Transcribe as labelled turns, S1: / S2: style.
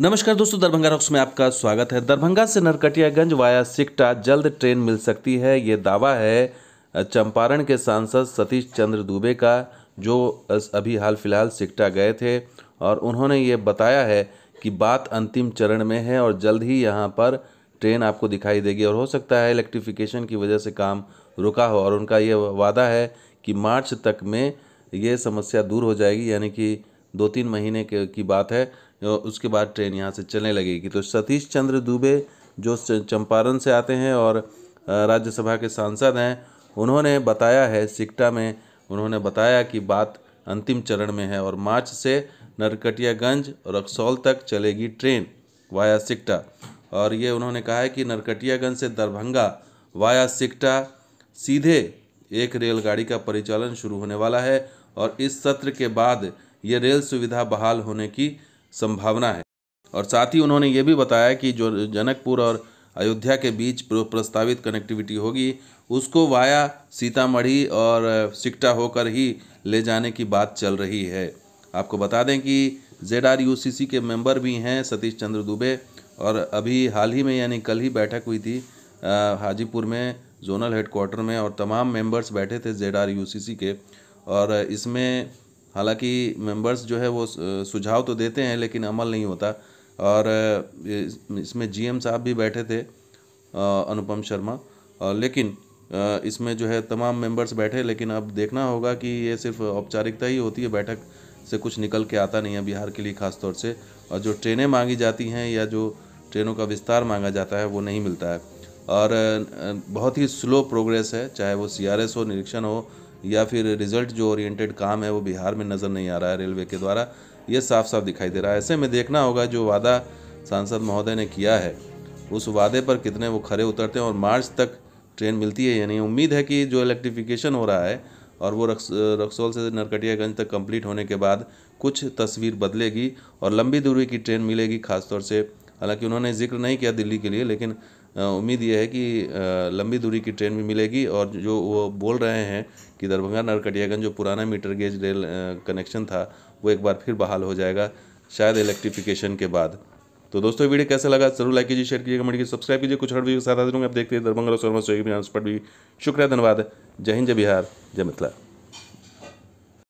S1: नमस्कार दोस्तों दरभंगा रॉक्स में आपका स्वागत है दरभंगा से नरकटियागंज वाया सिकटा जल्द ट्रेन मिल सकती है ये दावा है चंपारण के सांसद सतीश चंद्र दुबे का जो अभी हाल फिलहाल सिकटा गए थे और उन्होंने ये बताया है कि बात अंतिम चरण में है और जल्द ही यहाँ पर ट्रेन आपको दिखाई देगी और हो सकता है इलेक्ट्रिफिकेशन की वजह से काम रुका हो और उनका ये वादा है कि मार्च तक में ये समस्या दूर हो जाएगी यानी कि दो तीन महीने के की बात है उसके बाद ट्रेन यहाँ से चलने लगेगी तो सतीश चंद्र दुबे जो चंपारण से आते हैं और राज्यसभा के सांसद हैं उन्होंने बताया है सिकटा में उन्होंने बताया कि बात अंतिम चरण में है और मार्च से नरकटियागंज रक्सौल तक चलेगी ट्रेन वाया सिकटा और ये उन्होंने कहा है कि नरकटियागंज से दरभंगा वाया सिकटा सीधे एक रेलगाड़ी का परिचालन शुरू होने वाला है और इस सत्र के बाद ये रेल सुविधा बहाल होने की संभावना है और साथ ही उन्होंने ये भी बताया कि जो जनकपुर और अयोध्या के बीच प्रस्तावित कनेक्टिविटी होगी उसको वाया सीतामढ़ी और सिकटा होकर ही ले जाने की बात चल रही है आपको बता दें कि Z R U C C के मेंबर भी हैं सतीश चंद्र दुबे और अभी हाल ही में यानी कल ही बैठक हुई थी हाजीपुर में जोनल हेडकोार्टर में और तमाम मेंबर्स बैठे थे Z R U C C के और इसमें हालांकि मेंबर्स जो है वो सुझाव तो देते हैं लेकिन अमल नहीं होता और इसमें जीएम साहब भी बैठे थे अनुपम शर्मा लेकिन इसमें जो है तमाम मेंबर्स बैठे लेकिन अब देखना होगा कि ये सिर्फ औपचारिकता ही होती है बैठक से कुछ निकल के आता नहीं है बिहार के लिए खास तौर से और जो ट्रेनें मांगी जाती हैं या जो ट्रेनों का विस्तार मांगा जाता है वो नहीं मिलता है और बहुत ही स्लो प्रोग्रेस है चाहे वो सी हो निरीक्षण हो या फिर रिजल्ट जो ओरिएंटेड काम है वो बिहार में नज़र नहीं आ रहा है रेलवे के द्वारा ये साफ साफ दिखाई दे रहा है ऐसे में देखना होगा जो वादा सांसद महोदय ने किया है उस वादे पर कितने वो खरे उतरते हैं और मार्च तक ट्रेन मिलती है यानी उम्मीद है कि जो इलेक्ट्रिफिकेशन हो रहा है और वो रक्स रक्सौल से नरकटियागंज तक कंप्लीट होने के बाद कुछ तस्वीर बदलेगी और लंबी दूरी की ट्रेन मिलेगी खासतौर से हालांकि उन्होंने जिक्र नहीं किया दिल्ली के लिए लेकिन उम्मीद ये है कि लंबी दूरी की ट्रेन भी मिलेगी और जो वो बोल रहे हैं कि दरभंगा नरकटियागंज जो पुराना मीटर गेज रेल कनेक्शन था वो एक बार फिर बहाल हो जाएगा शायद इलेक्ट्रिफिकेशन के बाद तो दोस्तों वीडियो कैसा लगा जरूर लाइक कीजिए शेयर कीजिए कमेंट कीजिए सब्सक्राइब कीजिए कुछ हर वीडियो के साथ आते रहूँगा आप देखते हैं दरभंगा और सहयोगी भी शुक्रिया धन्यवाद जय हिंद जय बिहार जय मिथिला